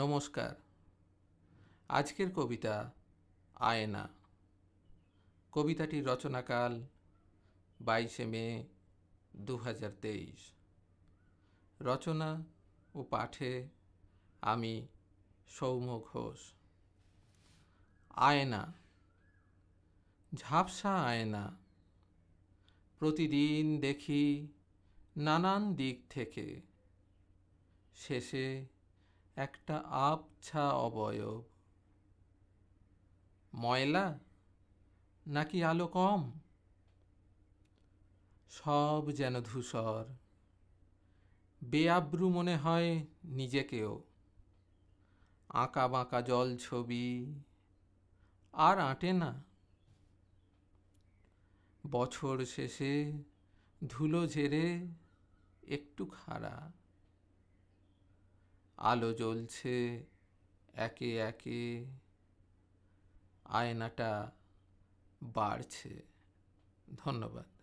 নমস্কার আজকের কবিতা আয়না কবিতাটির রচনাকাল বাইশে মে দু রচনা ও পাঠে আমি সৌম্য ঘোষ আয়না ঝাপসা আয়না প্রতিদিন দেখি নানান দিক থেকে শেষে একটা আবছা অবয়ব ময়লা নাকি আলো কম সব যেন ধূসর বেআব্রু মনে হয় নিজেকেও আঁকা বাঁকা জল ছবি আর আঁটে না বছর শেষে ধুলো ঝেড়ে একটু খাড়া আলো জ্বলছে একে একে আয়নাটা বাড়ছে ধন্যবাদ